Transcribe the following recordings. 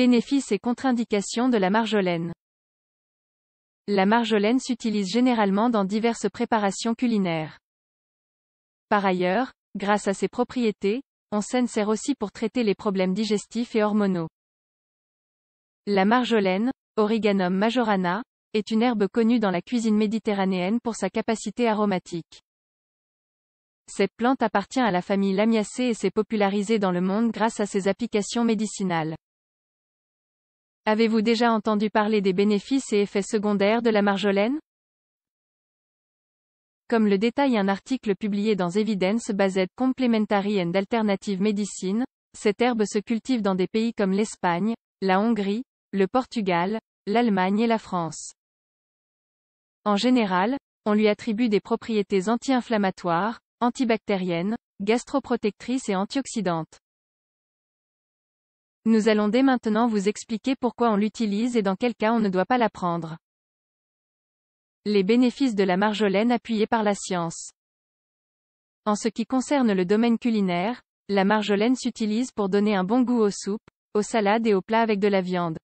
Bénéfices et contre-indications de la marjolaine. La marjolaine s'utilise généralement dans diverses préparations culinaires. Par ailleurs, grâce à ses propriétés, on s'en sert aussi pour traiter les problèmes digestifs et hormonaux. La marjolaine, Origanum majorana, est une herbe connue dans la cuisine méditerranéenne pour sa capacité aromatique. Cette plante appartient à la famille Lamiacée et s'est popularisée dans le monde grâce à ses applications médicinales. Avez-vous déjà entendu parler des bénéfices et effets secondaires de la marjolaine Comme le détaille un article publié dans Evidence Based Complementary and Alternative Medicine, cette herbe se cultive dans des pays comme l'Espagne, la Hongrie, le Portugal, l'Allemagne et la France. En général, on lui attribue des propriétés anti-inflammatoires, antibactériennes, gastroprotectrices et antioxydantes. Nous allons dès maintenant vous expliquer pourquoi on l'utilise et dans quel cas on ne doit pas la prendre. Les bénéfices de la marjolaine appuyés par la science. En ce qui concerne le domaine culinaire, la marjolaine s'utilise pour donner un bon goût aux soupes, aux salades et aux plats avec de la viande.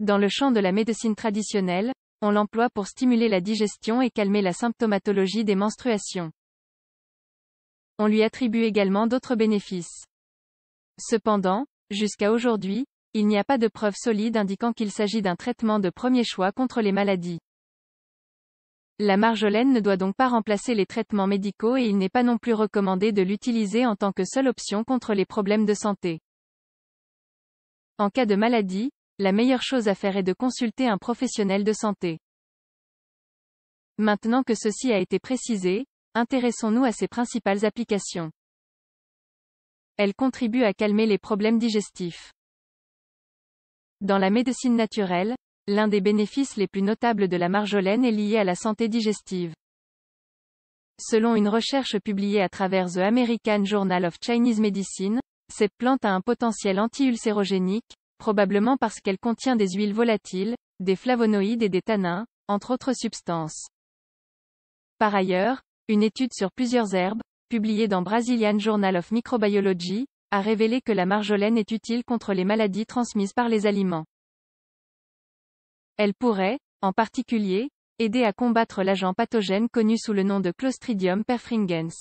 Dans le champ de la médecine traditionnelle, on l'emploie pour stimuler la digestion et calmer la symptomatologie des menstruations. On lui attribue également d'autres bénéfices. Cependant, jusqu'à aujourd'hui, il n'y a pas de preuves solides indiquant qu'il s'agit d'un traitement de premier choix contre les maladies. La marjolaine ne doit donc pas remplacer les traitements médicaux et il n'est pas non plus recommandé de l'utiliser en tant que seule option contre les problèmes de santé. En cas de maladie, la meilleure chose à faire est de consulter un professionnel de santé. Maintenant que ceci a été précisé, intéressons-nous à ses principales applications. Elle contribue à calmer les problèmes digestifs. Dans la médecine naturelle, l'un des bénéfices les plus notables de la marjolaine est lié à la santé digestive. Selon une recherche publiée à travers The American Journal of Chinese Medicine, cette plante a un potentiel antiulcérogénique, probablement parce qu'elle contient des huiles volatiles, des flavonoïdes et des tanins, entre autres substances. Par ailleurs, une étude sur plusieurs herbes, publié dans Brazilian Journal of Microbiology, a révélé que la marjolaine est utile contre les maladies transmises par les aliments. Elle pourrait, en particulier, aider à combattre l'agent pathogène connu sous le nom de Clostridium perfringens.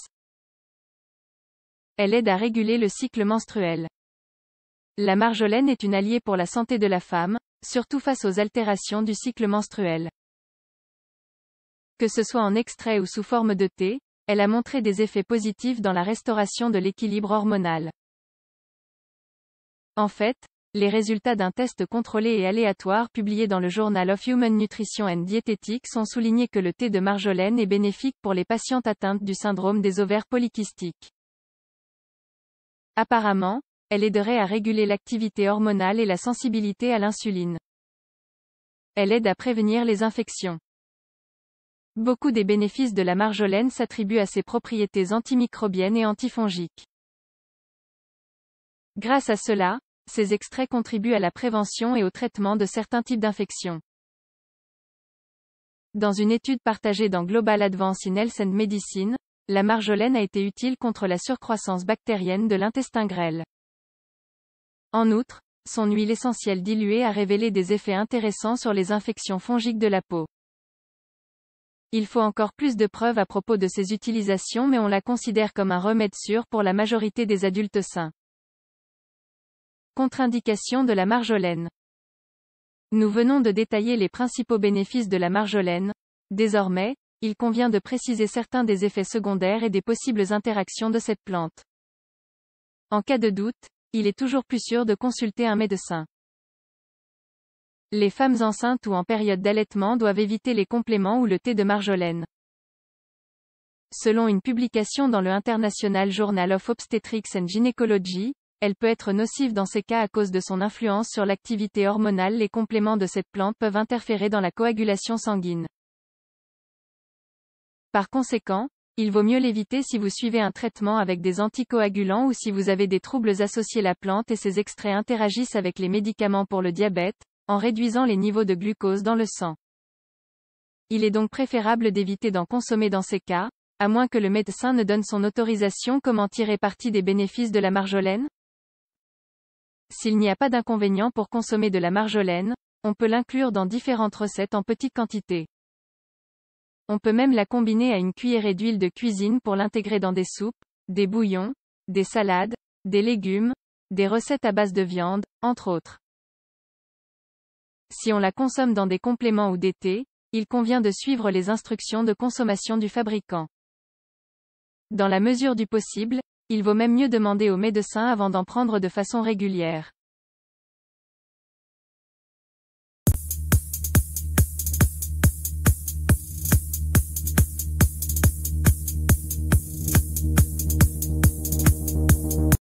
Elle aide à réguler le cycle menstruel. La marjolaine est une alliée pour la santé de la femme, surtout face aux altérations du cycle menstruel. Que ce soit en extrait ou sous forme de thé, elle a montré des effets positifs dans la restauration de l'équilibre hormonal. En fait, les résultats d'un test contrôlé et aléatoire publié dans le Journal of Human Nutrition and Dietetics ont souligné que le thé de marjolaine est bénéfique pour les patientes atteintes du syndrome des ovaires polykystiques. Apparemment, elle aiderait à réguler l'activité hormonale et la sensibilité à l'insuline. Elle aide à prévenir les infections. Beaucoup des bénéfices de la marjolaine s'attribuent à ses propriétés antimicrobiennes et antifongiques. Grâce à cela, ces extraits contribuent à la prévention et au traitement de certains types d'infections. Dans une étude partagée dans Global Advance in Health and Medicine, la marjolaine a été utile contre la surcroissance bactérienne de l'intestin grêle. En outre, son huile essentielle diluée a révélé des effets intéressants sur les infections fongiques de la peau. Il faut encore plus de preuves à propos de ses utilisations mais on la considère comme un remède sûr pour la majorité des adultes sains. Contre-indication de la marjolaine. Nous venons de détailler les principaux bénéfices de la marjolaine. Désormais, il convient de préciser certains des effets secondaires et des possibles interactions de cette plante. En cas de doute, il est toujours plus sûr de consulter un médecin. Les femmes enceintes ou en période d'allaitement doivent éviter les compléments ou le thé de marjolaine. Selon une publication dans le International Journal of Obstetrics and Gynecology, elle peut être nocive dans ces cas à cause de son influence sur l'activité hormonale. Les compléments de cette plante peuvent interférer dans la coagulation sanguine. Par conséquent, il vaut mieux l'éviter si vous suivez un traitement avec des anticoagulants ou si vous avez des troubles associés. La plante et ses extraits interagissent avec les médicaments pour le diabète, en réduisant les niveaux de glucose dans le sang. Il est donc préférable d'éviter d'en consommer dans ces cas, à moins que le médecin ne donne son autorisation comment tirer parti des bénéfices de la marjolaine S'il n'y a pas d'inconvénient pour consommer de la marjolaine, on peut l'inclure dans différentes recettes en petite quantité. On peut même la combiner à une cuillerée d'huile de cuisine pour l'intégrer dans des soupes, des bouillons, des salades, des légumes, des recettes à base de viande, entre autres. Si on la consomme dans des compléments ou des thés, il convient de suivre les instructions de consommation du fabricant. Dans la mesure du possible, il vaut même mieux demander au médecin avant d'en prendre de façon régulière.